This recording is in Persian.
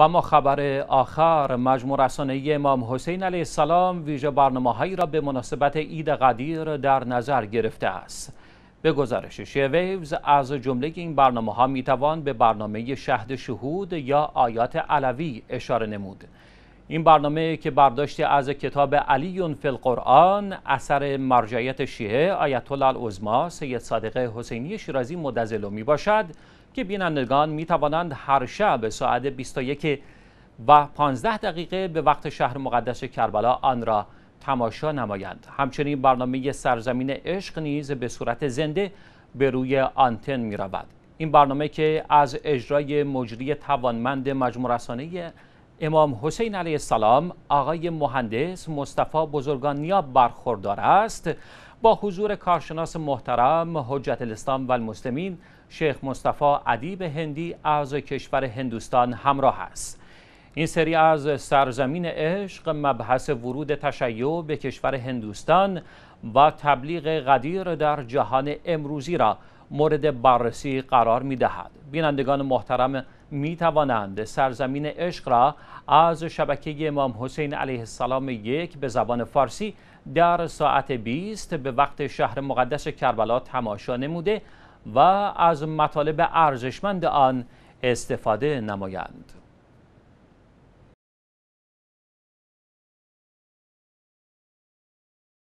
و ما خبر آخر مجموع رسانه امام حسین علیه السلام ویژه برنامه هایی را به مناسبت عید قدیر در نظر گرفته است. به گزارش شیویوز از جمله این برنامه ها می به برنامه شهد شهود یا آیات علوی اشاره نمود. این برنامه که برداشتی از کتاب علی فی القرآن اثر مرجعیت شیعه آیت الله العظما سید صادق حسینی شیرازی مدزلو می باشد که بینندگان می توانند هر شب ساعت 21 و 15 دقیقه به وقت شهر مقدس کربلا آن را تماشا نمایند همچنین برنامه سرزمین عشق نیز به صورت زنده به روی آنتن می رود این برنامه که از اجرای مجری توانمند مجموع رسانه امام حسین علیه السلام آقای مهندس مصطفی بزرگانیا برخوردار است با حضور کارشناس محترم حجت الاسلام و المسلمین شیخ مصطفی ادیب هندی از کشور هندوستان همراه است این سری از سرزمین عشق مبحث ورود تشیع به کشور هندوستان و تبلیغ قدیر در جهان امروزی را مورد بررسی قرار می دهد بینندگان محترم می توانند سرزمین عشق را از شبکه امام حسین علیه السلام یک به زبان فارسی در ساعت 20 به وقت شهر مقدس کربلا تماشا نموده و از مطالب ارزشمند آن استفاده نمایند.